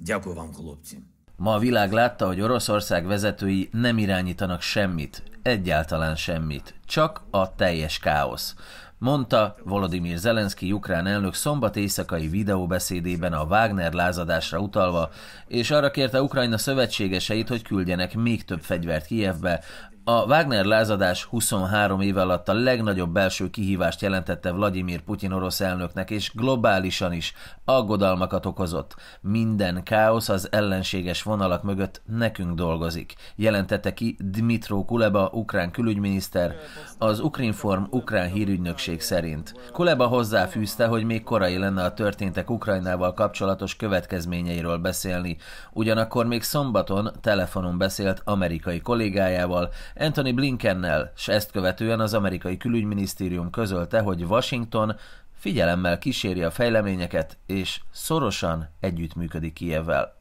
Дякую вам, хлопці. Ma a világ látta, hogy Oroszország vezetői nem irányítanak semmit, egyáltalán semmit, csak a teljes káosz. Mondta Volodymyr Zelenszky ukrán elnök szombat éjszakai videóbeszédében a Wagner lázadásra utalva, és arra kérte Ukrajna szövetségeseit, hogy küldjenek még több fegyvert Kijevbe, a Wagner lázadás 23 év alatt a legnagyobb belső kihívást jelentette Vladimir Putyin orosz elnöknek, és globálisan is aggodalmakat okozott. Minden káosz az ellenséges vonalak mögött nekünk dolgozik, jelentette ki Dmitro Kuleba, ukrán külügyminiszter, az Ukrinform ukrán hírügynökség szerint. Kuleba hozzáfűzte, hogy még korai lenne a történtek Ukrajnával kapcsolatos következményeiről beszélni, ugyanakkor még szombaton telefonon beszélt amerikai kollégájával, Anthony Blinkennel, s ezt követően az amerikai külügyminisztérium közölte, hogy Washington figyelemmel kíséri a fejleményeket és szorosan együttműködik Kievvel.